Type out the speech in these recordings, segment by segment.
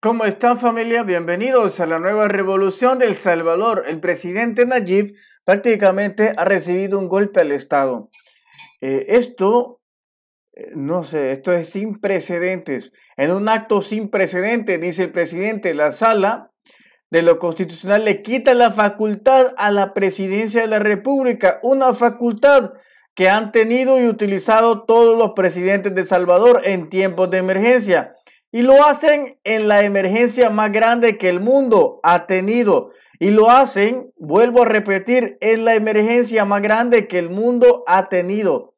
¿Cómo están familia? Bienvenidos a la nueva revolución del Salvador. El presidente Nayib prácticamente ha recibido un golpe al Estado. Eh, esto, eh, no sé, esto es sin precedentes. En un acto sin precedentes, dice el presidente, la sala de lo constitucional le quita la facultad a la presidencia de la República, una facultad que han tenido y utilizado todos los presidentes de Salvador en tiempos de emergencia. Y lo hacen en la emergencia más grande que el mundo ha tenido. Y lo hacen, vuelvo a repetir, en la emergencia más grande que el mundo ha tenido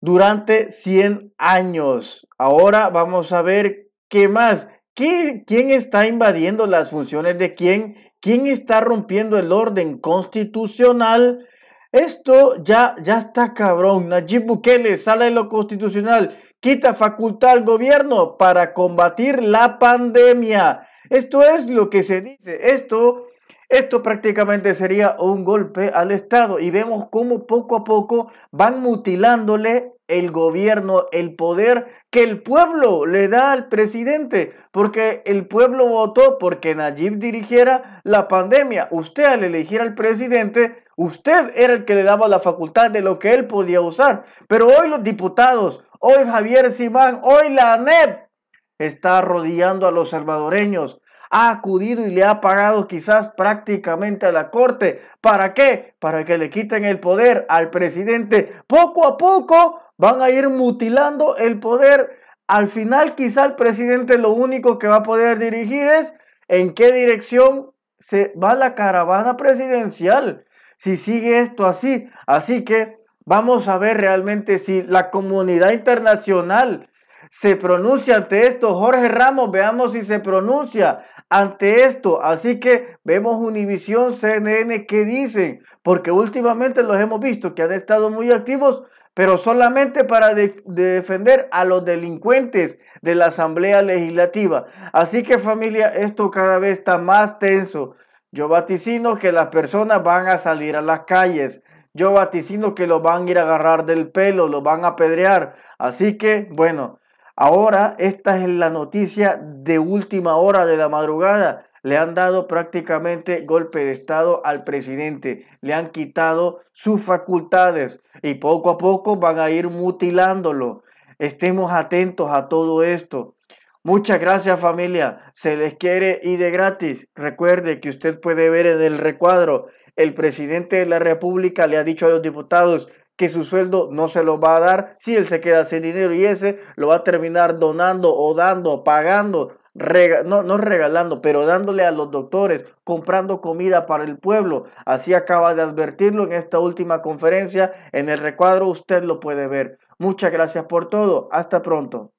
durante 100 años. Ahora vamos a ver qué más. ¿Quién está invadiendo las funciones de quién? ¿Quién está rompiendo el orden constitucional? Esto ya, ya está cabrón. Najib Bukele sale de lo constitucional, quita facultad al gobierno para combatir la pandemia. Esto es lo que se dice. Esto, esto prácticamente sería un golpe al Estado. Y vemos cómo poco a poco van mutilándole el gobierno, el poder que el pueblo le da al presidente, porque el pueblo votó porque Nayib dirigiera la pandemia. Usted al elegir al presidente, usted era el que le daba la facultad de lo que él podía usar. Pero hoy los diputados, hoy Javier Simán, hoy la ANEP está arrodillando a los salvadoreños. Ha acudido y le ha pagado quizás prácticamente a la corte. ¿Para qué? Para que le quiten el poder al presidente. Poco a poco Van a ir mutilando el poder. Al final quizá el presidente lo único que va a poder dirigir es en qué dirección se va la caravana presidencial. Si sigue esto así. Así que vamos a ver realmente si la comunidad internacional se pronuncia ante esto. Jorge Ramos, veamos si se pronuncia ante esto. Así que vemos Univisión, CNN, ¿qué dicen? Porque últimamente los hemos visto que han estado muy activos, pero solamente para defender a los delincuentes de la Asamblea Legislativa. Así que familia, esto cada vez está más tenso. Yo vaticino que las personas van a salir a las calles. Yo vaticino que lo van a ir a agarrar del pelo, lo van a pedrear Así que, bueno, Ahora, esta es la noticia de última hora de la madrugada. Le han dado prácticamente golpe de Estado al presidente. Le han quitado sus facultades y poco a poco van a ir mutilándolo. Estemos atentos a todo esto. Muchas gracias familia, se les quiere y de gratis. Recuerde que usted puede ver en el recuadro, el presidente de la República le ha dicho a los diputados que su sueldo no se lo va a dar si él se queda sin dinero y ese lo va a terminar donando o dando, pagando, no, no regalando, pero dándole a los doctores, comprando comida para el pueblo. Así acaba de advertirlo en esta última conferencia. En el recuadro usted lo puede ver. Muchas gracias por todo. Hasta pronto.